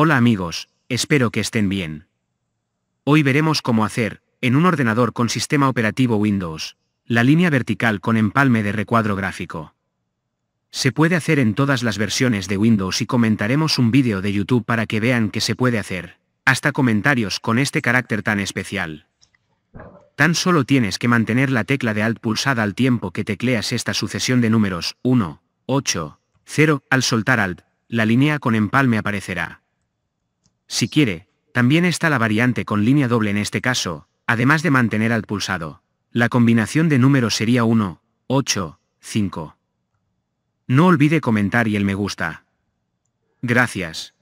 Hola amigos, espero que estén bien. Hoy veremos cómo hacer, en un ordenador con sistema operativo Windows, la línea vertical con empalme de recuadro gráfico. Se puede hacer en todas las versiones de Windows y comentaremos un vídeo de YouTube para que vean que se puede hacer, hasta comentarios con este carácter tan especial. Tan solo tienes que mantener la tecla de Alt pulsada al tiempo que tecleas esta sucesión de números 1, 8, 0, al soltar Alt, la línea con empalme aparecerá. Si quiere, también está la variante con línea doble en este caso, además de mantener al pulsado. La combinación de números sería 1, 8, 5. No olvide comentar y el me gusta. Gracias.